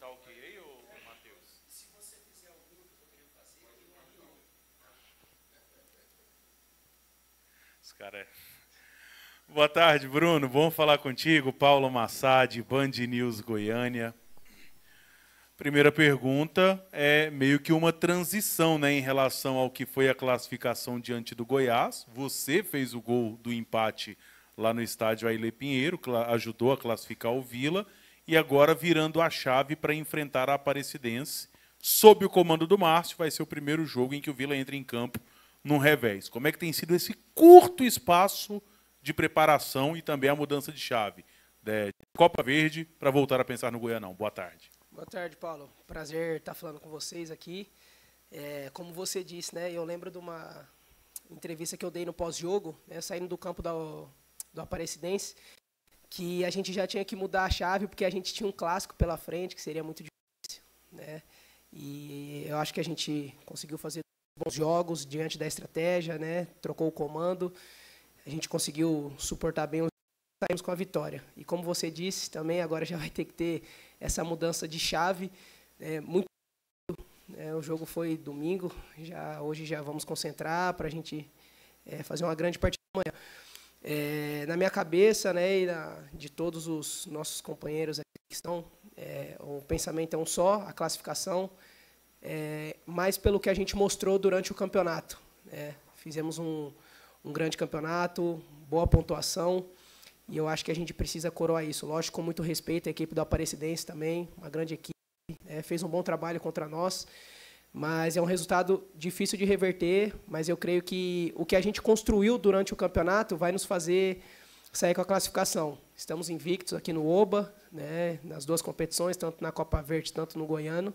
Tá ok, ô Matheus? Se você fizer o grupo que eu queria fazer, eu não Os caras. Boa tarde, Bruno. Bom falar contigo. Paulo Massad, Band News Goiânia. Primeira pergunta é meio que uma transição né, em relação ao que foi a classificação diante do Goiás. Você fez o gol do empate lá no estádio Aile Pinheiro, ajudou a classificar o Vila e agora virando a chave para enfrentar a Aparecidense. Sob o comando do Márcio, vai ser o primeiro jogo em que o Vila entra em campo num revés. Como é que tem sido esse curto espaço de preparação e também a mudança de chave? De é, Copa Verde para voltar a pensar no Goianão. Boa tarde. Boa tarde, Paulo. Prazer estar tá falando com vocês aqui. É, como você disse, né, eu lembro de uma entrevista que eu dei no pós-jogo, né, saindo do campo da, do Aparecidense, que a gente já tinha que mudar a chave, porque a gente tinha um clássico pela frente, que seria muito difícil. Né? E eu acho que a gente conseguiu fazer bons jogos diante da estratégia, né? trocou o comando, a gente conseguiu suportar bem os saímos com a vitória. E como você disse, também agora já vai ter que ter essa mudança de chave. É muito é, o jogo foi domingo, já hoje já vamos concentrar para a gente é, fazer uma grande partida amanhã. É, na minha cabeça, né, e na, de todos os nossos companheiros aqui que estão, é, o pensamento é um só, a classificação, é, mas pelo que a gente mostrou durante o campeonato. Né, fizemos um, um grande campeonato, boa pontuação, e eu acho que a gente precisa coroar isso. Lógico, com muito respeito à equipe do Aparecidense também, uma grande equipe, né, fez um bom trabalho contra nós, mas é um resultado difícil de reverter, mas eu creio que o que a gente construiu durante o campeonato vai nos fazer sair com a classificação. Estamos invictos aqui no OBA, né, nas duas competições, tanto na Copa Verde, tanto no Goiano.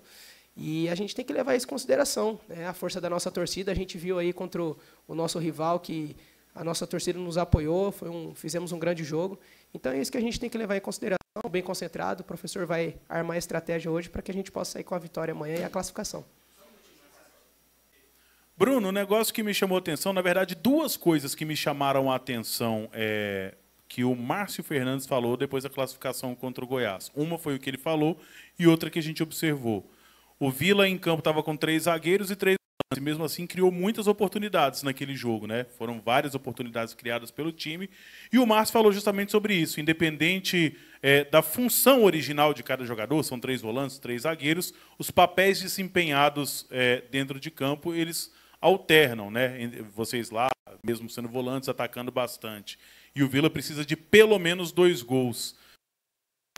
E a gente tem que levar isso em consideração. Né? A força da nossa torcida, a gente viu aí contra o, o nosso rival que a nossa torcida nos apoiou, foi um, fizemos um grande jogo. Então é isso que a gente tem que levar em consideração, bem concentrado. O professor vai armar a estratégia hoje para que a gente possa sair com a vitória amanhã e a classificação. Bruno, um negócio que me chamou a atenção, na verdade, duas coisas que me chamaram a atenção é, que o Márcio Fernandes falou depois da classificação contra o Goiás. Uma foi o que ele falou e outra que a gente observou. O Vila em campo estava com três zagueiros e três e mesmo assim criou muitas oportunidades naquele jogo, né? Foram várias oportunidades criadas pelo time. E o Márcio falou justamente sobre isso. Independente é, da função original de cada jogador, são três volantes, três zagueiros, os papéis desempenhados é, dentro de campo, eles alternam, né? Vocês lá, mesmo sendo volantes, atacando bastante. E o Vila precisa de pelo menos dois gols.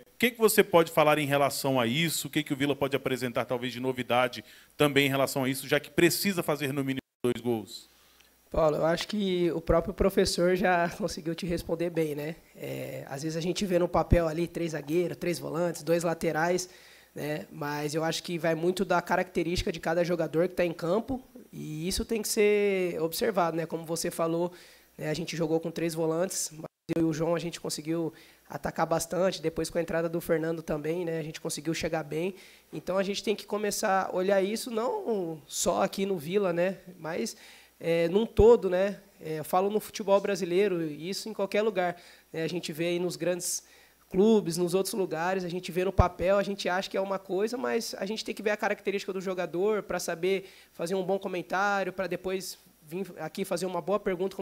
O que, que você pode falar em relação a isso? O que, que o Vila pode apresentar, talvez, de novidade também em relação a isso, já que precisa fazer no mínimo dois gols? Paulo, eu acho que o próprio professor já conseguiu te responder bem, né? É, às vezes a gente vê no papel ali três zagueiros, três volantes, dois laterais, né? Mas eu acho que vai muito da característica de cada jogador que está em campo, e isso tem que ser observado, né? Como você falou, né, a gente jogou com três volantes, mas eu e o João a gente conseguiu atacar bastante, depois com a entrada do Fernando também, né? A gente conseguiu chegar bem. Então a gente tem que começar a olhar isso não só aqui no Vila, né? Mas é, num todo, né? É, eu falo no futebol brasileiro, isso em qualquer lugar. Né, a gente vê aí nos grandes clubes, nos outros lugares, a gente vê no papel, a gente acha que é uma coisa, mas a gente tem que ver a característica do jogador para saber fazer um bom comentário, para depois vir aqui fazer uma boa pergunta tá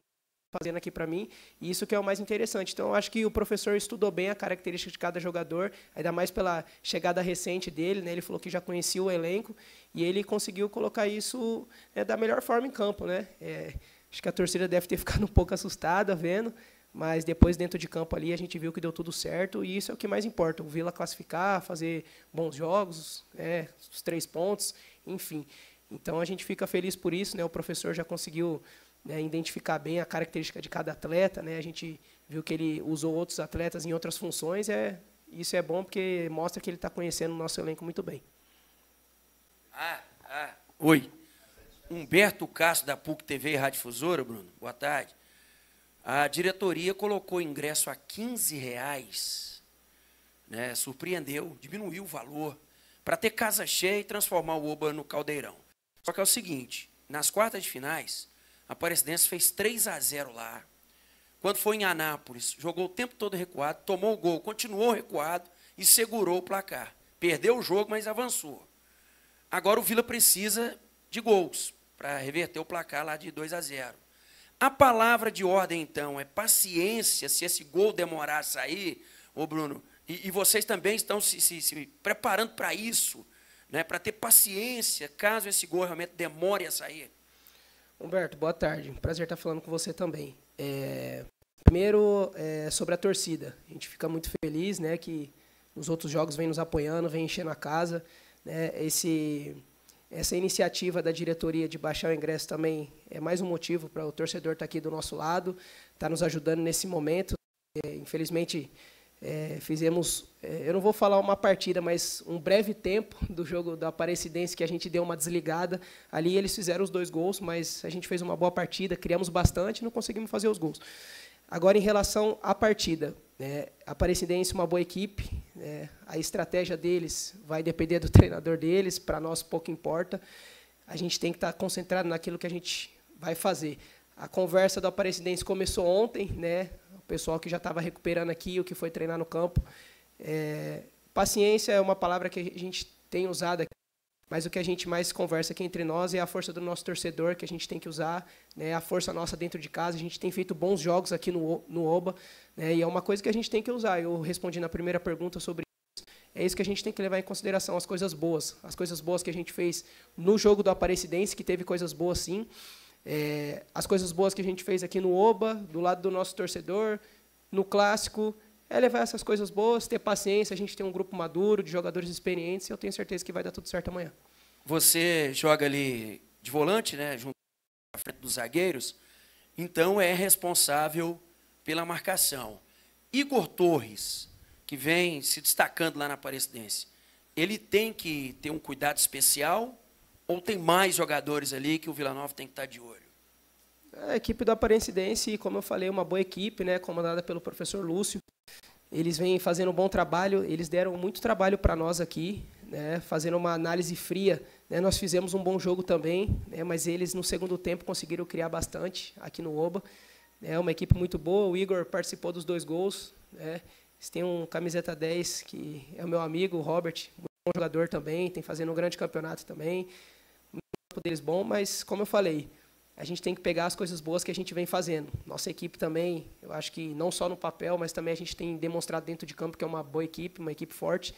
fazendo aqui para mim, e isso que é o mais interessante. Então, eu acho que o professor estudou bem a característica de cada jogador, ainda mais pela chegada recente dele, né? ele falou que já conhecia o elenco, e ele conseguiu colocar isso né, da melhor forma em campo. Né? É, acho que a torcida deve ter ficado um pouco assustada vendo, mas depois dentro de campo ali a gente viu que deu tudo certo e isso é o que mais importa, o Vila classificar, fazer bons jogos, é, os três pontos, enfim. Então a gente fica feliz por isso, né? O professor já conseguiu né, identificar bem a característica de cada atleta, né? A gente viu que ele usou outros atletas em outras funções, é isso é bom porque mostra que ele está conhecendo o nosso elenco muito bem. Ah, ah, oi. Humberto Castro da PUC TV e Rádio Fusora, Bruno. Boa tarde a diretoria colocou ingresso a 15 reais, né, surpreendeu, diminuiu o valor, para ter casa cheia e transformar o Oba no caldeirão. Só que é o seguinte, nas quartas de finais, a Aparecidense fez 3 a 0 lá. Quando foi em Anápolis, jogou o tempo todo recuado, tomou o gol, continuou recuado e segurou o placar. Perdeu o jogo, mas avançou. Agora o Vila precisa de gols para reverter o placar lá de 2 a 0. A palavra de ordem, então, é paciência se esse gol demorar a sair, ô Bruno, e, e vocês também estão se, se, se preparando para isso, né, para ter paciência caso esse gol realmente demore a sair. Humberto, boa tarde. Prazer estar falando com você também. É, primeiro, é, sobre a torcida. A gente fica muito feliz né, que nos outros jogos vem nos apoiando, vem enchendo a casa. Né, esse essa iniciativa da diretoria de baixar o ingresso também é mais um motivo para o torcedor estar tá aqui do nosso lado, estar tá nos ajudando nesse momento. É, infelizmente, é, fizemos, é, eu não vou falar uma partida, mas um breve tempo do jogo da Aparecidense que a gente deu uma desligada. Ali eles fizeram os dois gols, mas a gente fez uma boa partida, criamos bastante, não conseguimos fazer os gols. Agora, em relação à partida, é, a Aparecidense é uma boa equipe, né, a estratégia deles vai depender do treinador deles, para nós pouco importa. A gente tem que estar tá concentrado naquilo que a gente vai fazer. A conversa do Aparecidense começou ontem, né? o pessoal que já estava recuperando aqui, o que foi treinar no campo. É, paciência é uma palavra que a gente tem usado aqui mas o que a gente mais conversa aqui entre nós é a força do nosso torcedor, que a gente tem que usar, né, a força nossa dentro de casa. A gente tem feito bons jogos aqui no, no Oba, né, e é uma coisa que a gente tem que usar. Eu respondi na primeira pergunta sobre isso. É isso que a gente tem que levar em consideração, as coisas boas. As coisas boas que a gente fez no jogo do Aparecidense, que teve coisas boas sim. É, as coisas boas que a gente fez aqui no Oba, do lado do nosso torcedor, no Clássico, é levar essas coisas boas, ter paciência. A gente tem um grupo maduro de jogadores experientes e eu tenho certeza que vai dar tudo certo amanhã. Você joga ali de volante, né, junto à frente dos zagueiros, então é responsável pela marcação. Igor Torres, que vem se destacando lá na Aparecidense, ele tem que ter um cuidado especial ou tem mais jogadores ali que o Vila Nova tem que estar de olho? A equipe do Aparecidense, como eu falei, é uma boa equipe, né, comandada pelo professor Lúcio. Eles vêm fazendo um bom trabalho, eles deram muito trabalho para nós aqui, né, fazendo uma análise fria. Né, nós fizemos um bom jogo também, né, mas eles, no segundo tempo, conseguiram criar bastante aqui no Oba. É uma equipe muito boa, o Igor participou dos dois gols. Né, tem um camiseta 10, que é o meu amigo, o Robert, muito bom jogador também, tem fazendo um grande campeonato também. Um campo deles bom, mas, como eu falei, a gente tem que pegar as coisas boas que a gente vem fazendo. Nossa equipe também, eu acho que não só no papel, mas também a gente tem demonstrado dentro de campo que é uma boa equipe, uma equipe forte,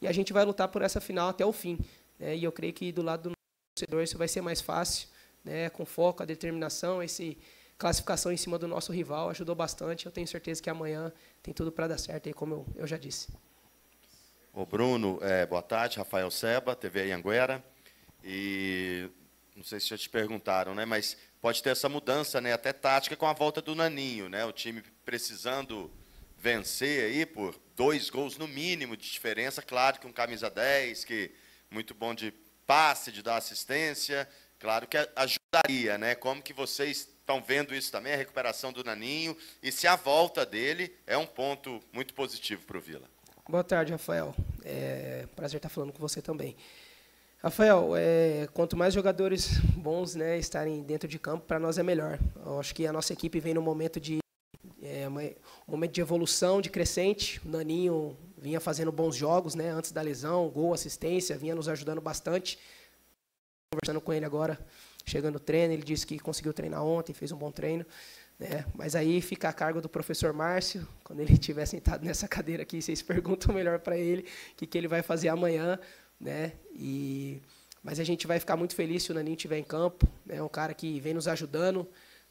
e a gente vai lutar por essa final até o fim. Né? E eu creio que do lado do torcedor isso vai ser mais fácil, né? com foco, a determinação, esse classificação em cima do nosso rival ajudou bastante. Eu tenho certeza que amanhã tem tudo para dar certo, aí, como eu, eu já disse. Ô Bruno, é, boa tarde. Rafael Seba, TV Anguera. E não sei se já te perguntaram, né? Mas pode ter essa mudança, né? Até tática com a volta do Naninho, né? O time precisando vencer aí por dois gols no mínimo de diferença, claro que um camisa 10, que muito bom de passe, de dar assistência, claro que ajudaria, né? Como que vocês estão vendo isso também, a recuperação do Naninho, e se a volta dele é um ponto muito positivo para o Vila. Boa tarde, Rafael. É, prazer estar falando com você também. Rafael, é, quanto mais jogadores bons né, estarem dentro de campo, para nós é melhor. Eu acho que a nossa equipe vem num momento de, é, uma, um momento de evolução, de crescente. O Naninho vinha fazendo bons jogos né, antes da lesão, gol, assistência, vinha nos ajudando bastante. Conversando com ele agora, chegando no treino, ele disse que conseguiu treinar ontem, fez um bom treino. Né? Mas aí fica a cargo do professor Márcio, quando ele estiver sentado nessa cadeira aqui, vocês perguntam melhor para ele o que, que ele vai fazer amanhã né? E mas a gente vai ficar muito feliz se o Naninho estiver em campo, né? É um cara que vem nos ajudando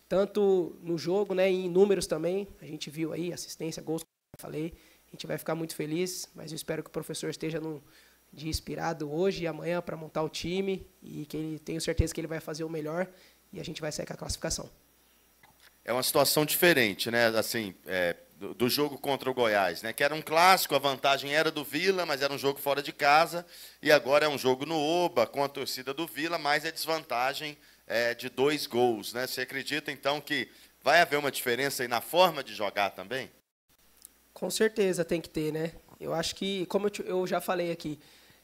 tanto no jogo, né, em números também. A gente viu aí assistência, gols, como eu falei. A gente vai ficar muito feliz, mas eu espero que o professor esteja num dia inspirado hoje e amanhã para montar o time e que ele tenho certeza que ele vai fazer o melhor e a gente vai sair com a classificação. É uma situação diferente, né? Assim, é, do, do, jogo contra o Goiás, né? Que era um clássico, a vantagem era do Vila, mas era um jogo fora de casa, e agora é um jogo no Oba com a torcida do Vila, mas é desvantagem é, de dois gols, né? Você acredita então que vai haver uma diferença aí na forma de jogar também? Com certeza tem que ter, né? Eu acho que, como eu, eu já falei aqui,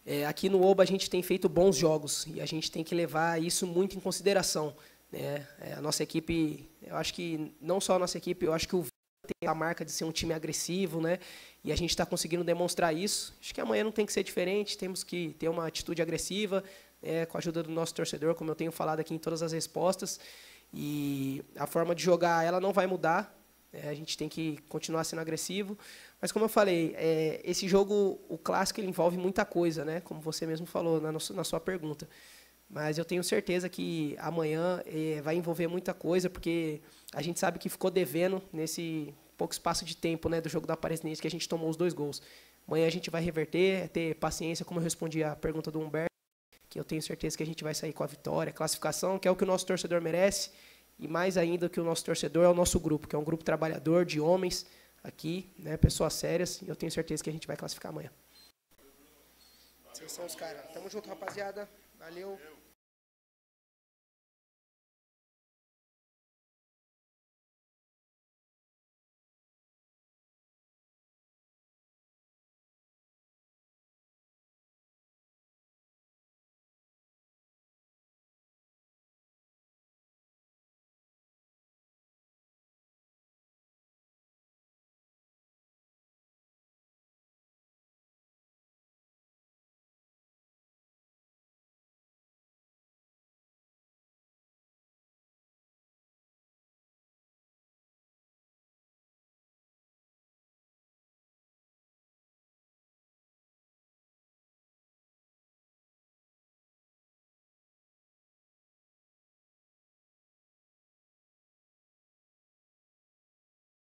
é, aqui no Oba a gente tem feito bons jogos e a gente tem que levar isso muito em consideração. Né? É, a nossa equipe, eu acho que não só a nossa equipe, eu acho que o tem a marca de ser um time agressivo, né? E a gente está conseguindo demonstrar isso. Acho que amanhã não tem que ser diferente, temos que ter uma atitude agressiva, né? com a ajuda do nosso torcedor, como eu tenho falado aqui em todas as respostas. E a forma de jogar ela não vai mudar. É, a gente tem que continuar sendo agressivo. Mas como eu falei, é, esse jogo, o clássico, envolve muita coisa, né? Como você mesmo falou na, no, na sua pergunta. Mas eu tenho certeza que amanhã eh, vai envolver muita coisa, porque a gente sabe que ficou devendo nesse pouco espaço de tempo né, do jogo da Aparecidense, que a gente tomou os dois gols. Amanhã a gente vai reverter, é ter paciência, como eu respondi a pergunta do Humberto, que eu tenho certeza que a gente vai sair com a vitória, a classificação, que é o que o nosso torcedor merece, e mais ainda que o nosso torcedor é o nosso grupo, que é um grupo trabalhador de homens aqui, né, pessoas sérias, e eu tenho certeza que a gente vai classificar amanhã. Vocês são os caras. Tamo junto, rapaziada. Valeu.